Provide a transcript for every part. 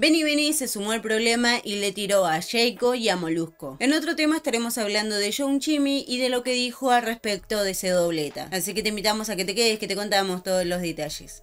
Benny Benny se sumó al problema y le tiró a Sheiko y a Molusco. En otro tema estaremos hablando de John Chimmy y de lo que dijo al respecto de ese dobleta. Así que te invitamos a que te quedes, que te contamos todos los detalles.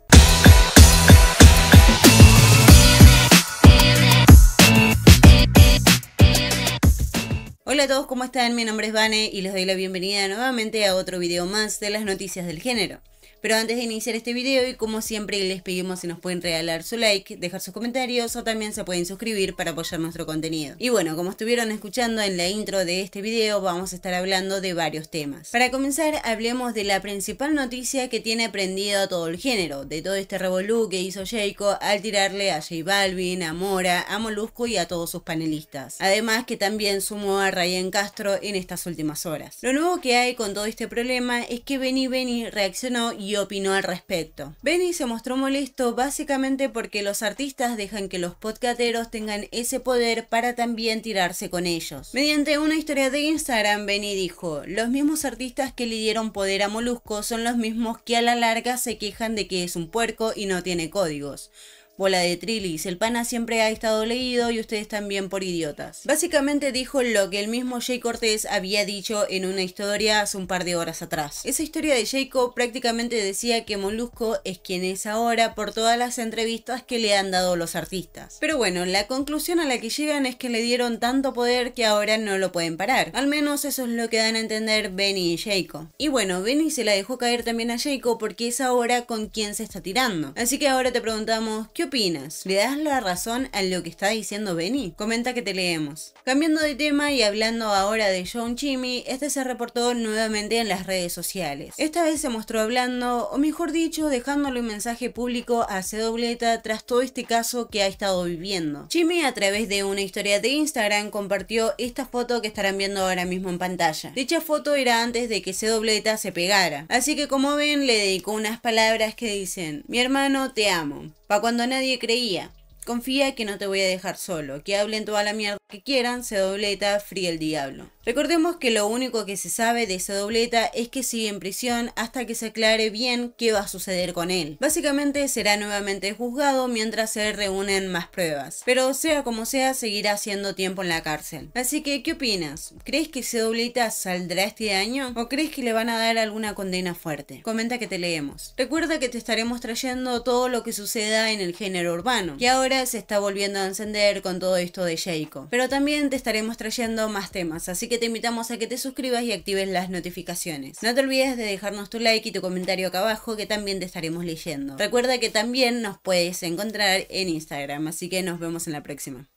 Hola a todos, ¿cómo están? Mi nombre es Vane y les doy la bienvenida nuevamente a otro video más de las noticias del género. Pero antes de iniciar este video y como siempre les pedimos si nos pueden regalar su like, dejar sus comentarios o también se pueden suscribir para apoyar nuestro contenido. Y bueno, como estuvieron escuchando en la intro de este video vamos a estar hablando de varios temas. Para comenzar hablemos de la principal noticia que tiene prendido todo el género, de todo este revolú que hizo Jayco al tirarle a J Balvin, a Mora, a Molusco y a todos sus panelistas. Además que también sumó a Ryan Castro en estas últimas horas. Lo nuevo que hay con todo este problema es que Benny Benny reaccionó y opinó al respecto. Benny se mostró molesto básicamente porque los artistas dejan que los podcateros tengan ese poder para también tirarse con ellos. Mediante una historia de Instagram, Benny dijo, los mismos artistas que le dieron poder a Molusco son los mismos que a la larga se quejan de que es un puerco y no tiene códigos bola de trillis, El pana siempre ha estado leído y ustedes también por idiotas. Básicamente dijo lo que el mismo Jay Cortés había dicho en una historia hace un par de horas atrás. Esa historia de Jacob prácticamente decía que Molusco es quien es ahora por todas las entrevistas que le han dado los artistas. Pero bueno, la conclusión a la que llegan es que le dieron tanto poder que ahora no lo pueden parar. Al menos eso es lo que dan a entender Benny y Jacob. Y bueno, Benny se la dejó caer también a Jacob porque es ahora con quien se está tirando. Así que ahora te preguntamos, ¿qué opinas? ¿Le das la razón a lo que está diciendo Benny? Comenta que te leemos. Cambiando de tema y hablando ahora de John Jimmy, este se reportó nuevamente en las redes sociales. Esta vez se mostró hablando, o mejor dicho, dejándole un mensaje público a Cedobleta tras todo este caso que ha estado viviendo. Jimmy a través de una historia de Instagram compartió esta foto que estarán viendo ahora mismo en pantalla. Dicha foto era antes de que Cedobleta se pegara, así que como ven le dedicó unas palabras que dicen, mi hermano te amo. Pa' cuando nadie creía. Confía que no te voy a dejar solo, que hablen toda la mierda que quieran, se dobleta, fría el diablo. Recordemos que lo único que se sabe de esa dobleta es que sigue en prisión hasta que se aclare bien qué va a suceder con él. Básicamente será nuevamente juzgado mientras se reúnen más pruebas, pero sea como sea seguirá haciendo tiempo en la cárcel. Así que, ¿qué opinas? ¿Crees que ese dobleta saldrá este año o crees que le van a dar alguna condena fuerte? Comenta que te leemos. Recuerda que te estaremos trayendo todo lo que suceda en el género urbano, que ahora se está volviendo a encender con todo esto de Jayco también te estaremos trayendo más temas, así que te invitamos a que te suscribas y actives las notificaciones. No te olvides de dejarnos tu like y tu comentario acá abajo, que también te estaremos leyendo. Recuerda que también nos puedes encontrar en Instagram, así que nos vemos en la próxima.